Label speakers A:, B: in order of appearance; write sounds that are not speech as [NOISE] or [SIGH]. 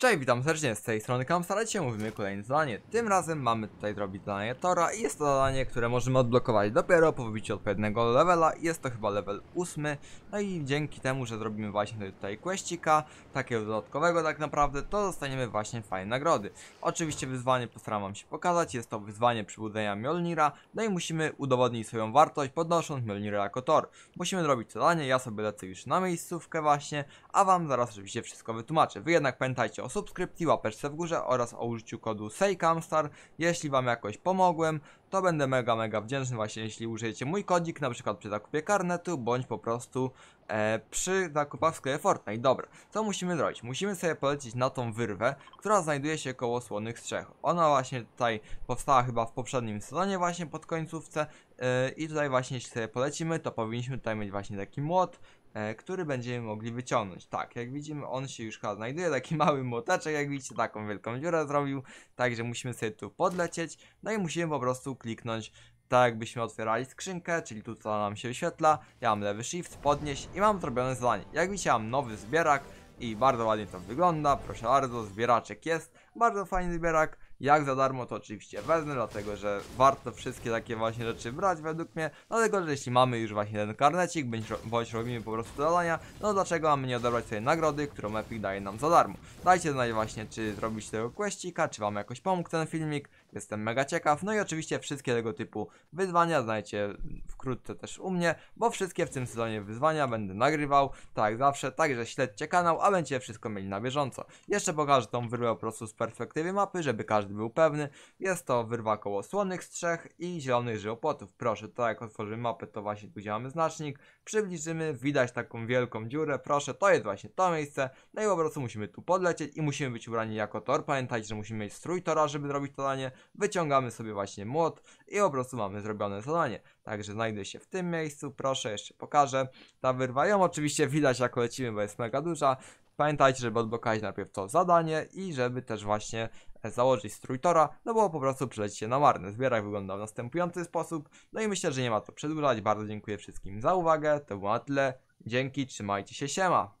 A: Cześć, witam serdecznie, z tej strony Kamstar, dzisiaj mówimy kolejne zadanie. Tym razem mamy tutaj zrobić zadanie Tora i jest to zadanie, które możemy odblokować dopiero po wybiciu odpowiedniego levela. Jest to chyba level 8, no i dzięki temu, że zrobimy właśnie tutaj questika, takiego dodatkowego tak naprawdę, to dostaniemy właśnie fajne nagrody. Oczywiście wyzwanie postaram wam się pokazać, jest to wyzwanie przybudzenia Mjolnira, no i musimy udowodnić swoją wartość podnosząc Mjolnira jako Tor. Musimy zrobić zadanie, ja sobie lecę już na miejscówkę właśnie, a wam zaraz oczywiście wszystko wytłumaczę. Wy jednak pamiętajcie o o subskrypcji, łapeczce w górze oraz o użyciu kodu SEIKAMSTAR. Jeśli Wam jakoś pomogłem, to będę mega, mega wdzięczny właśnie jeśli użyjecie mój kodzik, na przykład przy zakupie karnetu, bądź po prostu e, przy zakupach w sklepie Fortnite. Dobra, co musimy zrobić? Musimy sobie polecieć na tą wyrwę, która znajduje się koło Słonych Strzech. Ona właśnie tutaj powstała chyba w poprzednim sezonie właśnie pod końcówce e, i tutaj właśnie jeśli sobie polecimy, to powinniśmy tutaj mieć właśnie taki młot, E, który będziemy mogli wyciągnąć. Tak, jak widzimy, on się już chyba znajduje, taki [LAUGHS] mały motaczek, jak widzicie, taką wielką dziurę zrobił, także musimy sobie tu podlecieć, no i musimy po prostu kliknąć tak jakbyśmy otwierali skrzynkę, czyli tu co nam się wyświetla, ja mam lewy shift, podnieść i mam zrobione zadanie. Jak widzicie, mam nowy zbierak i bardzo ładnie to wygląda, proszę bardzo, zbieraczek jest, bardzo fajny zbierak, jak za darmo to oczywiście wezmę, dlatego że warto wszystkie takie właśnie rzeczy brać według mnie, dlatego że jeśli mamy już właśnie ten karnecik, bądź, bądź robimy po prostu zadania, no dlaczego mamy nie odebrać sobie nagrody, którą Epic daje nam za darmo. Dajcie znać właśnie, czy zrobić tego questika, czy wam jakoś pomógł ten filmik, jestem mega ciekaw, no i oczywiście wszystkie tego typu wyzwania znajdziecie wkrótce też u mnie, bo wszystkie w tym sezonie wyzwania będę nagrywał, tak jak zawsze, także śledźcie kanał, a będziecie wszystko mieli na bieżąco. Jeszcze pokażę tą wyrwę po prostu z perspektywy mapy, żeby każdy był pewny. Jest to wyrwa koło słonych strzech i zielonych żywopłotów. Proszę, to jak otworzymy mapę, to właśnie tu działamy znacznik, przybliżymy, widać taką wielką dziurę, proszę, to jest właśnie to miejsce, no i po prostu musimy tu podlecieć i musimy być ubrani jako tor, pamiętajcie, że musimy mieć strój tora, żeby zrobić to danie, wyciągamy sobie właśnie młot i po prostu mamy zrobione zadanie. Także znajdziemy znajduje się w tym miejscu. Proszę, jeszcze pokażę. Ta wyrwa ją oczywiście widać jak lecimy, bo jest mega duża. Pamiętajcie, żeby odblokować najpierw to zadanie i żeby też właśnie e, założyć strój Tora, no bo po prostu przelecicie na marne. Zbierak wygląda w następujący sposób. No i myślę, że nie ma co przedłużać. Bardzo dziękuję wszystkim za uwagę. To było na tyle. Dzięki, trzymajcie się, siema!